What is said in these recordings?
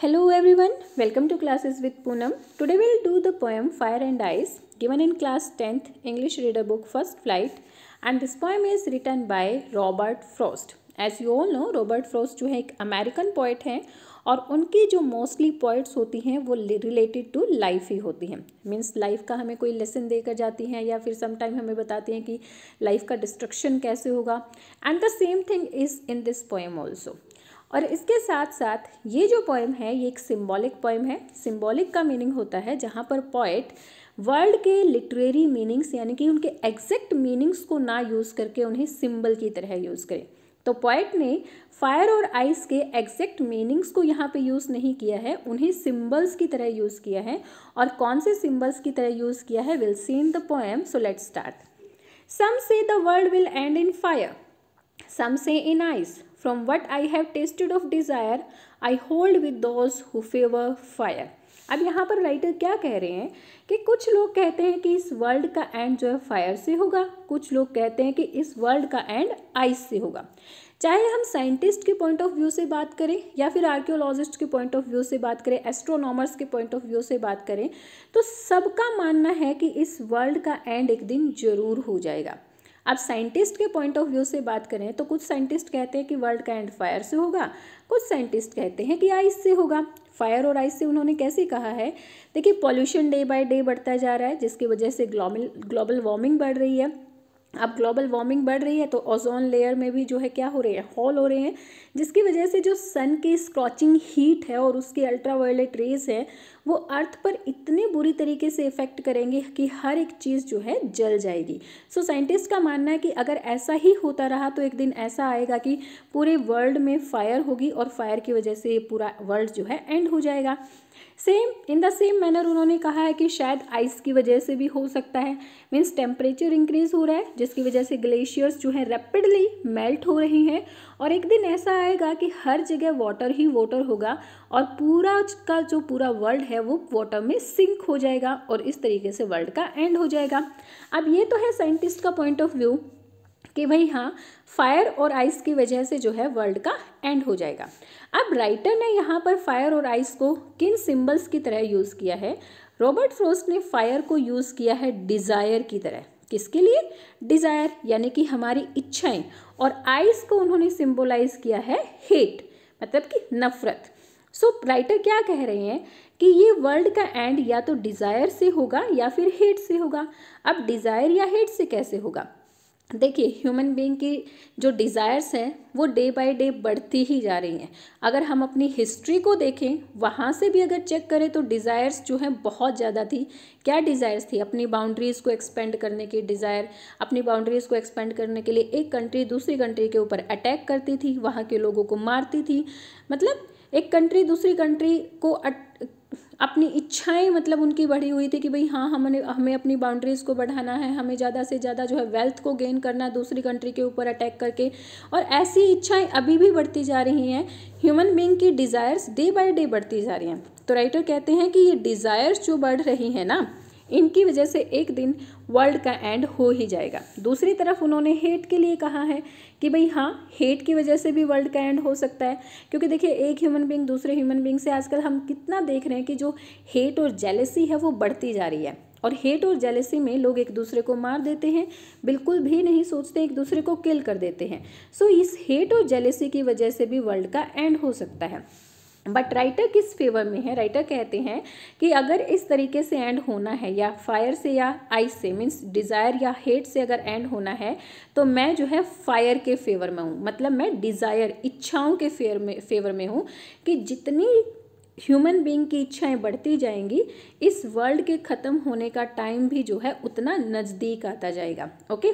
Hello everyone, welcome to classes with Poonam. Today we'll do the poem Fire and Ice given in class 10th English reader book First Flight and this poem is written by Robert Frost. As you all know Robert Frost जो है एक American poet हैं और उनकी जो mostly poets होती हैं वो रिलेटेड टू लाइफ ही होती हैं मीन्स लाइफ का हमें कोई लेसन देकर जाती हैं या फिर समटाइम हमें बताती हैं कि लाइफ का डिस्ट्रक्शन कैसे होगा and the same thing is in this poem also और इसके साथ साथ ये जो पोएम है ये एक सिम्बॉलिक पोएम है सिम्बॉलिक का मीनिंग होता है जहाँ पर पोएट वर्ल्ड के लिटरेरी मीनिंग्स यानी कि उनके एग्जैक्ट मीनिंग्स को ना यूज़ करके उन्हें सिम्बल की तरह यूज़ करें तो पोइट ने फायर और आइस के एग्जैक्ट मीनिंग्स को यहाँ पे यूज़ नहीं किया है उन्हें सिंबल्स की तरह यूज़ किया है और कौन से सिंबल्स की तरह यूज़ किया है will seen the poem so let start some say the world will end in fire Some say in eyes From what I have tasted of desire, I hold with those who favor fire. अब यहाँ पर writer क्या कह रहे हैं कि कुछ लोग कहते हैं कि इस वर्ल्ड का एंड जो है फायर से होगा कुछ लोग कहते हैं कि इस वर्ल्ड का एंड आइस से होगा चाहे हम साइंटिस्ट के पॉइंट ऑफ व्यू से बात करें या फिर आर्कियोलॉजिस्ट के पॉइंट ऑफ व्यू से बात करें एस्ट्रोनॉमर्स के पॉइंट ऑफ व्यू से बात करें तो सबका मानना है कि इस वर्ल्ड का एंड एक दिन जरूर हो जाएगा अब साइंटिस्ट के पॉइंट ऑफ व्यू से बात करें तो कुछ साइंटिस्ट कहते हैं कि वर्ल्ड का एंड फायर से होगा कुछ साइंटिस्ट कहते हैं कि आइस से होगा फायर और आइस से उन्होंने कैसे कहा है देखिए पॉल्यूशन डे बाय डे बढ़ता जा रहा है जिसकी वजह से ग्लोबल ग्लोबल वार्मिंग बढ़ रही है अब ग्लोबल वार्मिंग बढ़ रही है तो ओजोन लेयर में भी जो है क्या हो रहे हैं हॉल हो रहे हैं जिसकी वजह से जो सन की स्क्रॉचिंग हीट है और उसकी अल्ट्रा वायलेट रेज है वो अर्थ पर इतने बुरी तरीके से इफ़ेक्ट करेंगे कि हर एक चीज़ जो है जल जाएगी सो so, साइंटिस्ट का मानना है कि अगर ऐसा ही होता रहा तो एक दिन ऐसा आएगा कि पूरे वर्ल्ड में फायर होगी और फायर की वजह से पूरा वर्ल्ड जो है एंड हो जाएगा same in the same manner उन्होंने कहा है कि शायद आइस की वजह से भी हो सकता है मीन्स टेम्परेचर इंक्रीज हो रहा है जिसकी वजह से ग्लेशियर्स जो है रैपिडली मेल्ट हो रहे हैं और एक दिन ऐसा आएगा कि हर जगह वाटर ही वाटर होगा और पूरा का जो पूरा वर्ल्ड है वो वाटर में सिंक हो जाएगा और इस तरीके से वर्ल्ड का एंड हो जाएगा अब ये तो है साइंटिस्ट का पॉइंट ऑफ व्यू कि भाई हाँ फायर और आइस की वजह से जो है वर्ल्ड का एंड हो जाएगा अब राइटर ने यहाँ पर फायर और आइस को किन सिंबल्स की तरह यूज़ किया है रॉबर्ट फ्रोस्ट ने फायर को यूज़ किया है डिज़ायर की तरह किसके लिए डिज़ायर यानी कि हमारी इच्छाएं और आइस को उन्होंने सिंबलाइज किया है हेट मतलब कि नफरत सो so, राइटर क्या कह रहे हैं कि ये वर्ल्ड का एंड या तो डिज़ायर से होगा या फिर हेट से होगा अब डिज़ायर या हेट से कैसे होगा देखिए ह्यूमन बीइंग की जो डिज़ायर्स हैं वो डे बाय डे बढ़ती ही जा रही हैं अगर हम अपनी हिस्ट्री को देखें वहाँ से भी अगर चेक करें तो डिज़ायर्स जो हैं बहुत ज़्यादा थी क्या डिज़ायर्स थी अपनी बाउंड्रीज़ को एक्सपेंड करने की डिज़ायर अपनी बाउंड्रीज़ को एक्सपेंड करने के लिए एक कंट्री दूसरी कंट्री के ऊपर अटैक करती थी वहाँ के लोगों को मारती थी मतलब एक कंट्री दूसरी कंट्री को अट अपनी इच्छाएं मतलब उनकी बढ़ी हुई थी कि भाई हाँ हमने हमें अपनी बाउंड्रीज़ को बढ़ाना है हमें ज़्यादा से ज़्यादा जो है वेल्थ को गेन करना है दूसरी कंट्री के ऊपर अटैक करके और ऐसी इच्छाएं अभी भी बढ़ती जा रही हैं ह्यूमन बींग की डिज़ायर्स डे बाई डे बढ़ती जा रही हैं तो राइटर कहते हैं कि ये डिज़ायर्स जो बढ़ रही हैं ना इनकी वजह से एक दिन वर्ल्ड का एंड हो ही जाएगा दूसरी तरफ उन्होंने हेट के लिए कहा है कि भाई हाँ हेट की वजह से भी वर्ल्ड का एंड हो सकता है क्योंकि देखिए एक ह्यूमन बींग दूसरे ह्यूमन बींग से आजकल हम कितना देख रहे हैं कि जो हेट और जेलेसी है वो बढ़ती जा रही है और हेट और जेलेसी में लोग एक दूसरे को मार देते हैं बिल्कुल भी नहीं सोचते एक दूसरे को किल कर देते हैं सो so, इस हेट और जेलेसी की वजह से भी वर्ल्ड का एंड हो सकता है बट राइटर किस फेवर में है राइटर कहते हैं कि अगर इस तरीके से एंड होना है या फायर से या आइस से मीन्स डिज़ायर या हेट से अगर एंड होना है तो मैं जो है फायर के फेवर में हूँ मतलब मैं डिज़ायर इच्छाओं के फेवर में फेवर में हूँ कि जितनी ह्यूमन बीइंग की इच्छाएं बढ़ती जाएंगी इस वर्ल्ड के ख़त्म होने का टाइम भी जो है उतना नज़दीक आता जाएगा okay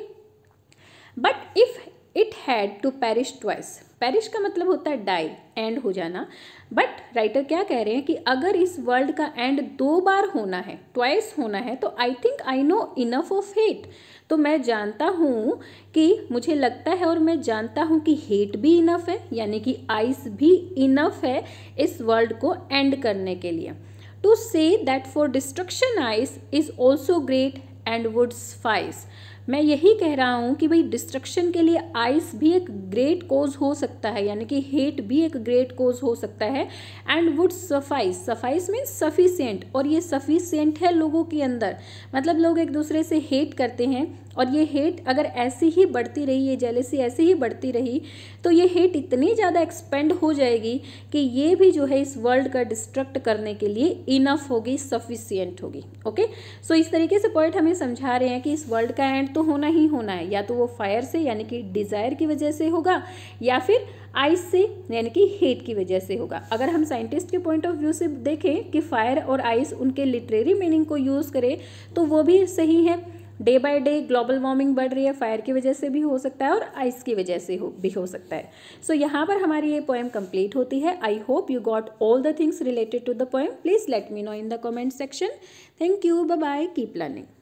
but if it had to perish twice perish का मतलब होता है डाई एंड हो जाना बट राइटर क्या कह रहे हैं कि अगर इस वर्ल्ड का एंड दो बार होना है ट्वाइस होना है तो I think I know enough of hate तो मैं जानता हूँ कि मुझे लगता है और मैं जानता हूँ कि हेट भी इनफ है यानी कि आइस भी इनफ है इस वर्ल्ड को एंड करने के लिए to say that for destruction ice is also great and would suffice मैं यही कह रहा हूँ कि भाई डिस्ट्रक्शन के लिए आइस भी एक ग्रेट कोज हो सकता है यानी कि हेट भी एक ग्रेट कोज हो सकता है and would suffice suffice mean sufficient और ये सफिसेंट है लोगों के अंदर मतलब लोग एक दूसरे से हेट करते हैं और ये हेट अगर ऐसी ही बढ़ती रही ये जेलेसी ऐसी ही बढ़ती रही तो ये हेट इतनी ज़्यादा एक्सपेंड हो जाएगी कि ये भी जो है इस वर्ल्ड का डिस्ट्रक्ट करने के लिए इनफ होगी सफिशियंट होगी ओके सो इस तरीके से पॉइंट हमें समझा रहे हैं कि इस वर्ल्ड का एंड तो होना ही होना है या तो वो फायर से यानी कि डिज़ायर की वजह से होगा या फिर आइस से यानी कि हेट की वजह से होगा अगर हम साइंटिस्ट के पॉइंट ऑफ व्यू से देखें कि फायर और आइस उनके लिटरेरी मीनिंग को यूज़ करें तो वो भी सही है day by day global warming बढ़ रही है फायर की वजह से भी हो सकता है और आइस की वजह से हो भी हो सकता है सो so, यहाँ पर हमारी ये पोएम कंप्लीट होती है I hope you got all the things related to the poem please let me know in the comment section thank you bye keep learning